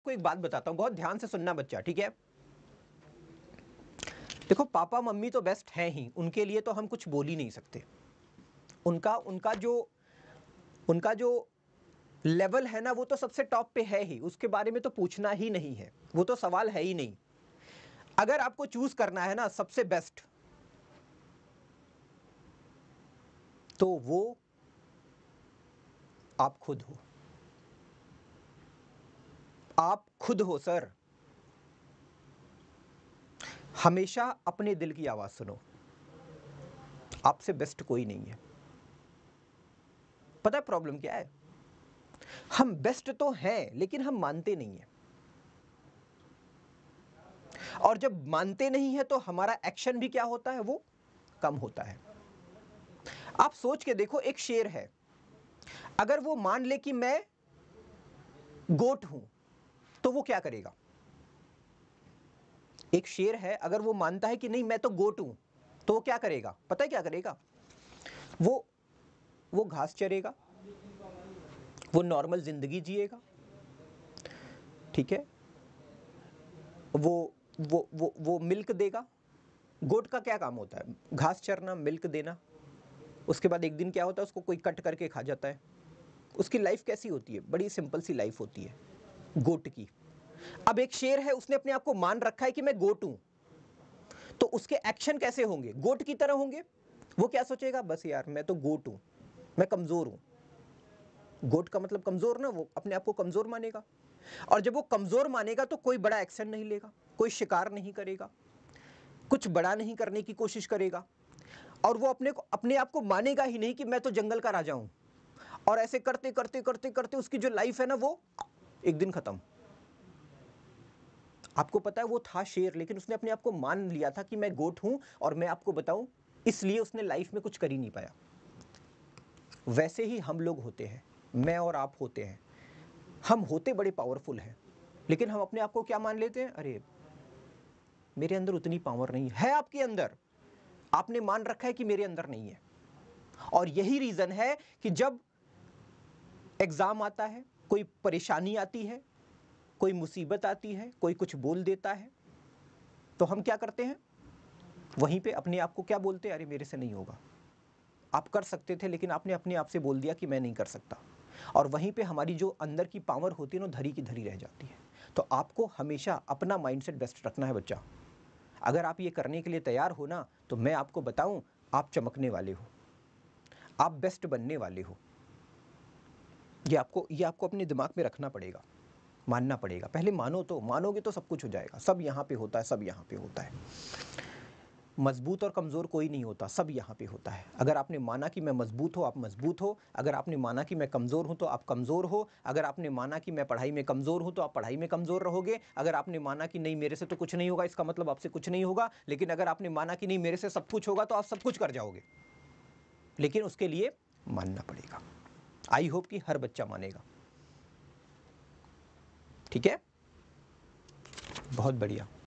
आपको एक बात बताता हूँ बहुत ध्यान से सुनना बच्चा ठीक है देखो पापा मम्मी तो बेस्ट हैं ही उनके लिए तो हम कुछ बोल ही नहीं सकते उनका उनका जो उनका जो लेवल है ना वो तो सबसे टॉप पे है ही उसके बारे में तो पूछना ही नहीं है वो तो सवाल है ही नहीं अगर आपको चूज करना है ना सबसे बेस्ट तो वो आप खुद हो आप खुद हो सर हमेशा अपने दिल की आवाज़ सुनो आपसे बेस्ट कोई नहीं है पता है प्रॉब्लम क्या है हम बेस्ट तो हैं लेकिन हम मानते नहीं हैं और जब मानते नहीं है तो हमारा एक्शन भी क्या होता है वो कम होता है आप सोच के देखो एक शेर है अगर वो मान ले कि मैं गोट हूं तो वो क्या करेगा एक शेर है अगर वो मानता है कि नहीं मैं तो गोट हूँ तो वो क्या करेगा पता है क्या करेगा वो वो घास चरेगा वो नॉर्मल ज़िंदगी जिएगा ठीक है वो वो वो वो मिल्क देगा गोट का क्या काम होता है घास चरना मिल्क देना उसके बाद एक दिन क्या होता है उसको कोई कट करके खा जाता है उसकी लाइफ कैसी होती है बड़ी सिंपल सी लाइफ होती है गोट की अब एक शेर है उसने अपने आप को मान रखा है कि मैं गोट हूं तो उसके एक्शन कैसे होंगे गोट की तरह होंगे वो क्या सोचेगा बस यार मैं तो गोट हूं मैं कमज़ोर हूं गोट का मतलब कमज़ोर ना वो अपने आप को कमज़ोर मानेगा और जब वो कमज़ोर मानेगा तो कोई बड़ा एक्शन नहीं लेगा कोई शिकार नहीं करेगा कुछ बड़ा नहीं करने की कोशिश करेगा और वो अपने को अपने आप को मानेगा ही नहीं कि मैं तो जंगल का राजा हूं और ऐसे करते करते करते करते उसकी जो लाइफ है ना वो एक दिन ख़त्म आपको पता है वो था शेर लेकिन उसने अपने आप को मान लिया था कि मैं गोट हूँ और मैं आपको बताऊँ इसलिए उसने लाइफ में कुछ कर ही नहीं पाया वैसे ही हम लोग होते हैं मैं और आप होते हैं हम होते बड़े पावरफुल हैं लेकिन हम अपने आप को क्या मान लेते हैं अरे मेरे अंदर उतनी पावर नहीं है आपके अंदर आपने मान रखा है कि मेरे अंदर नहीं है और यही रीज़न है कि जब एग्ज़ाम आता है कोई परेशानी आती है कोई मुसीबत आती है कोई कुछ बोल देता है तो हम क्या करते हैं वहीं पे अपने आप को क्या बोलते हैं अरे मेरे से नहीं होगा आप कर सकते थे लेकिन आपने अपने आप से बोल दिया कि मैं नहीं कर सकता और वहीं पे हमारी जो अंदर की पावर होती है ना धरी की धरी रह जाती है तो आपको हमेशा अपना माइंडसेट बेस्ट रखना है बच्चा अगर आप ये करने के लिए तैयार हो ना तो मैं आपको बताऊं आप चमकने वाले हो आप बेस्ट बनने वाले हो ये आपको ये आपको अपने दिमाग में रखना पड़ेगा मानना पड़ेगा पहले मानो तो मानोगे तो सब कुछ हो जाएगा सब यहाँ पे होता है सब यहाँ पे होता है मजबूत और कमज़ोर कोई नहीं होता सब यहाँ पे होता है अगर आपने माना कि मैं मजबूत हो आप मजबूत हो अगर आपने माना कि मैं कमज़ोर हूँ तो आप कमज़ोर हो अगर आपने माना कि मैं पढ़ाई में कमज़ोर हूँ तो आप पढ़ाई में कमज़ोर रहोगे अगर आपने माना कि नहीं मेरे से तो कुछ नहीं होगा इसका मतलब आपसे कुछ नहीं होगा लेकिन अगर आपने माना कि नहीं मेरे से सब कुछ होगा तो आप सब कुछ कर जाओगे लेकिन उसके लिए मानना पड़ेगा आई होप कि हर बच्चा मानेगा ठीक है बहुत बढ़िया